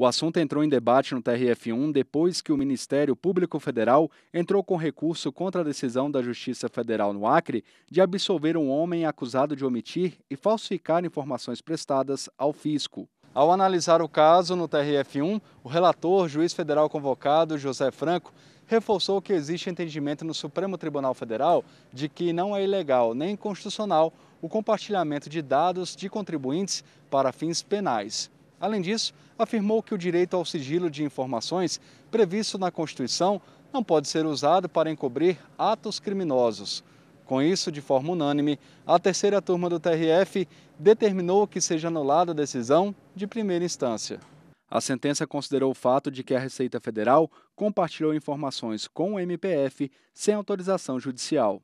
O assunto entrou em debate no TRF1 depois que o Ministério Público Federal entrou com recurso contra a decisão da Justiça Federal no Acre de absolver um homem acusado de omitir e falsificar informações prestadas ao fisco. Ao analisar o caso no TRF1, o relator, juiz federal convocado, José Franco, reforçou que existe entendimento no Supremo Tribunal Federal de que não é ilegal nem constitucional o compartilhamento de dados de contribuintes para fins penais. Além disso, afirmou que o direito ao sigilo de informações previsto na Constituição não pode ser usado para encobrir atos criminosos. Com isso, de forma unânime, a terceira turma do TRF determinou que seja anulada a decisão de primeira instância. A sentença considerou o fato de que a Receita Federal compartilhou informações com o MPF sem autorização judicial.